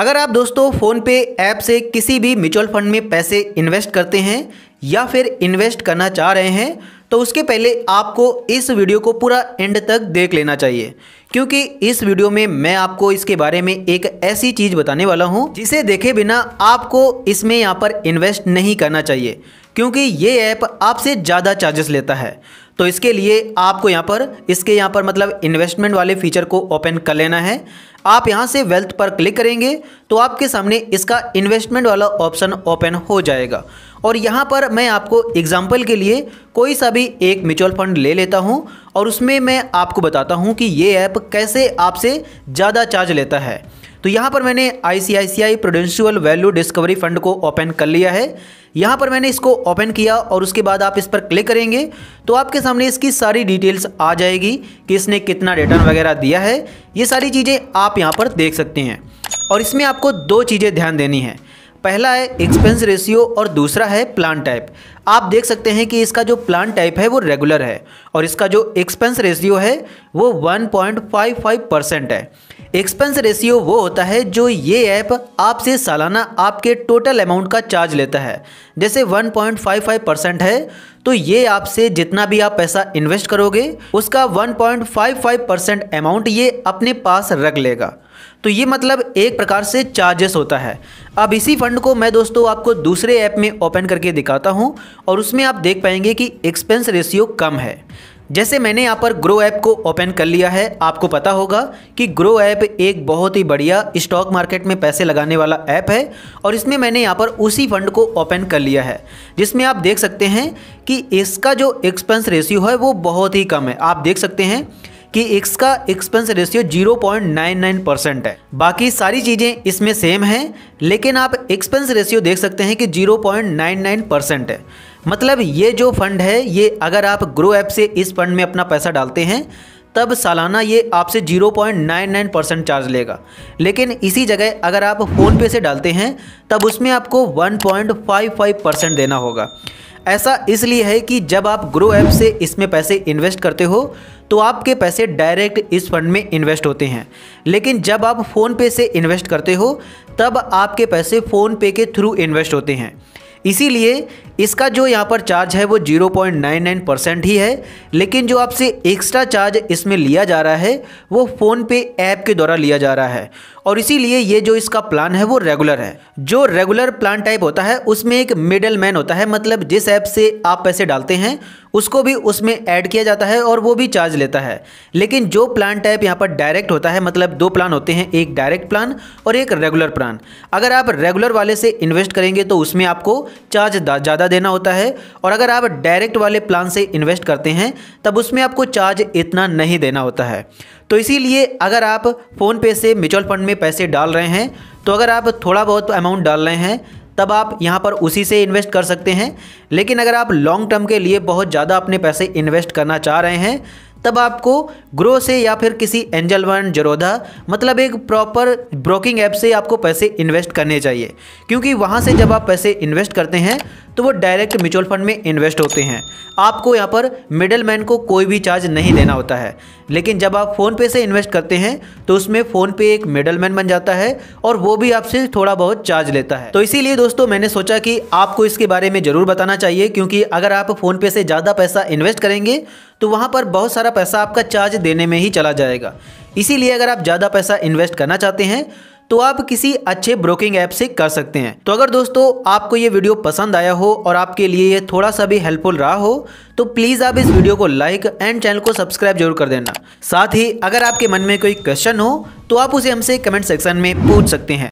अगर आप दोस्तों फ़ोनपे ऐप से किसी भी म्यूचुअल फंड में पैसे इन्वेस्ट करते हैं या फिर इन्वेस्ट करना चाह रहे हैं तो उसके पहले आपको इस वीडियो को पूरा एंड तक देख लेना चाहिए क्योंकि इस वीडियो में मैं आपको इसके बारे में एक ऐसी चीज़ बताने वाला हूं जिसे देखे बिना आपको इसमें यहाँ पर इन्वेस्ट नहीं करना चाहिए क्योंकि ये ऐप आपसे ज़्यादा चार्जेस लेता है तो इसके लिए आपको यहाँ पर इसके यहाँ पर मतलब इन्वेस्टमेंट वाले फीचर को ओपन कर लेना है आप यहाँ से वेल्थ पर क्लिक करेंगे तो आपके सामने इसका इन्वेस्टमेंट वाला ऑप्शन ओपन हो जाएगा और यहाँ पर मैं आपको एग्जाम्पल के लिए कोई सा भी एक म्यूचुअल फंड ले लेता हूँ और उसमें मैं आपको बताता हूँ कि ये ऐप कैसे आपसे ज़्यादा चार्ज लेता है तो यहाँ पर मैंने I C Prudential value discovery fund को ओपन कर लिया है यहाँ पर मैंने इसको ओपन किया और उसके बाद आप इस पर क्लिक करेंगे तो आपके सामने इसकी सारी डिटेल्स आ जाएगी कि इसने कितना रिटर्न वगैरह दिया है ये सारी चीज़ें आप यहाँ पर देख सकते हैं और इसमें आपको दो चीज़ें ध्यान देनी है पहला है एक्सपेंस रेशियो और दूसरा है प्लान टाइप आप देख सकते हैं कि इसका जो प्लान टाइप है वो रेगुलर है और इसका जो एक्सपेंस रेशियो है वो 1.55 परसेंट है एक्सपेंस रेशियो वो होता है जो ये ऐप आपसे सालाना आपके टोटल अमाउंट का चार्ज लेता है जैसे 1.55 परसेंट है तो ये आपसे जितना भी आप पैसा इन्वेस्ट करोगे उसका 1.55 परसेंट अमाउंट ये अपने पास रख लेगा तो ये मतलब एक प्रकार से चार्जेस होता है अब इसी फंड को मैं दोस्तों आपको दूसरे ऐप में ओपन करके दिखाता हूँ और उसमें आप देख पाएंगे कि एक्सपेंस रेशियो कम है जैसे मैंने यहाँ पर ग्रो ऐप को ओपन कर लिया है आपको पता होगा कि ग्रो ऐप एक बहुत ही बढ़िया स्टॉक मार्केट में पैसे लगाने वाला ऐप है और इसमें मैंने यहाँ पर उसी फंड को ओपन कर लिया है जिसमें आप देख सकते हैं कि इसका जो एक्सपेंस रेशियो है वो बहुत ही कम है आप देख सकते हैं कि इसका एक्सपेंस रेशियो 0.99 परसेंट है बाकी सारी चीज़ें इसमें सेम हैं लेकिन आप एक्सपेंस रेशियो देख सकते हैं कि 0.99 परसेंट है मतलब ये जो फंड है ये अगर आप ग्रो ऐप से इस फंड में अपना पैसा डालते हैं तब सालाना ये आपसे 0.99 परसेंट चार्ज लेगा लेकिन इसी जगह अगर आप फ़ोनपे से डालते हैं तब उसमें आपको 1.55 परसेंट देना होगा ऐसा इसलिए है कि जब आप ग्रो ऐप से इसमें पैसे इन्वेस्ट करते हो तो आपके पैसे डायरेक्ट इस फंड में इन्वेस्ट होते हैं लेकिन जब आप फ़ोन पे से इन्वेस्ट करते हो तब आपके पैसे फ़ोन पे के थ्रू इन्वेस्ट होते हैं इसीलिए इसका जो यहाँ पर चार्ज है वो 0.99 परसेंट ही है लेकिन जो आपसे एक्स्ट्रा चार्ज इसमें लिया जा रहा है वो फ़ोन पे ऐप के द्वारा लिया जा रहा है और इसीलिए ये जो इसका प्लान है वो रेगुलर है जो रेगुलर प्लान टाइप होता है उसमें एक मिडल मैन होता है मतलब जिस ऐप से आप पैसे डालते हैं उसको भी उसमें ऐड किया जाता है और वो भी चार्ज लेता है लेकिन जो प्लान टाइप यहाँ पर डायरेक्ट होता है मतलब दो प्लान होते हैं एक डायरेक्ट प्लान और एक रेगुलर प्लान अगर आप रेगुलर वाले से इन्वेस्ट करेंगे तो उसमें आपको चार्ज ज़्यादा देना होता है और अगर आप डायरेक्ट वाले प्लान से इन्वेस्ट करते हैं तब उसमें आपको चार्ज इतना नहीं देना होता है तो इसीलिए अगर आप फ़ोनपे से म्यूचुअल फंड में पैसे डाल रहे हैं तो अगर आप थोड़ा बहुत अमाउंट डाल रहे हैं तब आप यहाँ पर उसी से इन्वेस्ट कर सकते हैं लेकिन अगर आप लॉन्ग टर्म के लिए बहुत ज़्यादा अपने पैसे इन्वेस्ट करना चाह रहे हैं तब आपको ग्रो से या फिर किसी एंजल वन जरोधा मतलब एक प्रॉपर ब्रोकिंग ऐप से आपको पैसे इन्वेस्ट करने चाहिए क्योंकि वहाँ से जब आप पैसे इन्वेस्ट करते हैं तो वो डायरेक्ट म्यूचुअल फंड में इन्वेस्ट होते हैं आपको यहाँ पर मिडल मैन को कोई भी चार्ज नहीं देना होता है लेकिन जब आप फ़ोनपे से इन्वेस्ट करते हैं तो उसमें फ़ोनपे एक मिडल मैन बन जाता है और वो भी आपसे थोड़ा बहुत चार्ज लेता है तो इसीलिए दोस्तों मैंने सोचा कि आपको इसके बारे में ज़रूर बताना चाहिए क्योंकि अगर आप फ़ोनपे से ज़्यादा पैसा इन्वेस्ट करेंगे तो वहाँ पर बहुत सारा पैसा आपका चार्ज देने में ही चला जाएगा इसीलिए अगर आप ज़्यादा पैसा इन्वेस्ट करना चाहते हैं तो आप किसी अच्छे ब्रोकिंग ऐप से कर सकते हैं तो अगर दोस्तों आपको ये वीडियो पसंद आया हो और आपके लिए ये थोड़ा सा भी हेल्पफुल रहा हो तो प्लीज़ आप इस वीडियो को लाइक एंड चैनल को सब्सक्राइब जरूर कर देना साथ ही अगर आपके मन में कोई क्वेश्चन हो तो आप उसे हमसे कमेंट सेक्शन में पूछ सकते हैं